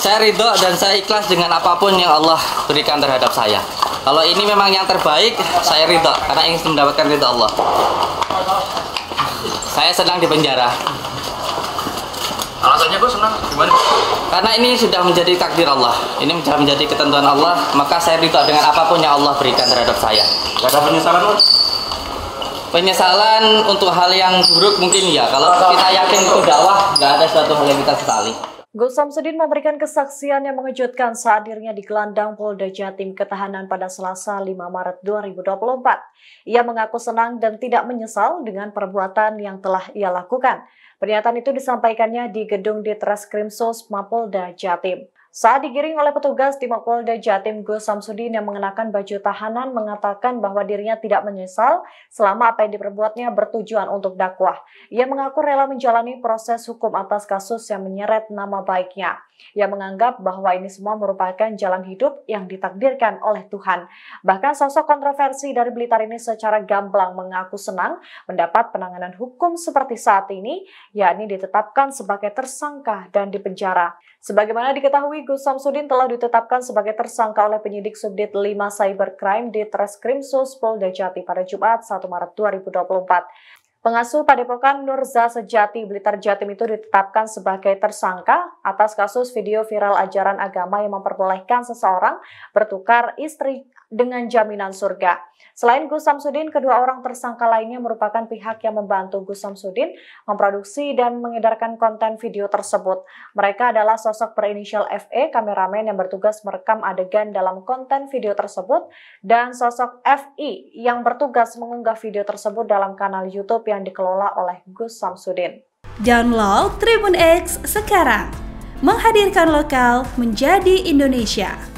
saya ridho dan saya ikhlas dengan apapun yang Allah berikan terhadap saya kalau ini memang yang terbaik saya ridho karena ingin mendapatkan ridho Allah saya sedang di penjara alasannya gue senang gimana karena ini sudah menjadi takdir Allah ini sudah menjadi ketentuan Allah maka saya ridho dengan apapun yang Allah berikan terhadap saya gak ada penyesalan Mas? penyesalan untuk hal yang buruk mungkin ya kalau kita yakin itu dakwah nggak ada suatu hal yang kita sesali Gus Samsudin memberikan kesaksian yang mengejutkan saat dirinya digelandang Polda Jatim ketahanan pada Selasa 5 Maret 2024. Ia mengaku senang dan tidak menyesal dengan perbuatan yang telah ia lakukan. Pernyataan itu disampaikannya di gedung di Sos Mapolda Jatim. Saat digiring oleh petugas di Mapolda Jatim Gus Samsudin yang mengenakan baju tahanan mengatakan bahwa dirinya tidak menyesal selama apa yang diperbuatnya bertujuan untuk dakwah. Ia mengaku rela menjalani proses hukum atas kasus yang menyeret nama baiknya. Ia menganggap bahwa ini semua merupakan jalan hidup yang ditakdirkan oleh Tuhan. Bahkan sosok kontroversi dari Blitar ini secara gamblang mengaku senang mendapat penanganan hukum seperti saat ini, yakni ditetapkan sebagai tersangka dan dipenjara. Sebagaimana diketahui diketahui Gus Samsudin telah ditetapkan sebagai tersangka oleh penyidik Subdit 5 Cybercrime di Treskrimsus Polda Jati pada Jumat 1 Maret 2024. Pengasuh Padepokan Nurza Sejati Blitar Jatim itu ditetapkan sebagai tersangka atas kasus video viral ajaran agama yang memperbolehkan seseorang bertukar istri dengan jaminan surga. Selain Gus Samsudin, kedua orang tersangka lainnya merupakan pihak yang membantu Gus Samsudin memproduksi dan mengedarkan konten video tersebut. Mereka adalah sosok berinisial FE, kameramen yang bertugas merekam adegan dalam konten video tersebut, dan sosok FI yang bertugas mengunggah video tersebut dalam kanal YouTube yang dikelola oleh Gus Samsudin. Download Tribun X sekarang. Menghadirkan lokal menjadi Indonesia.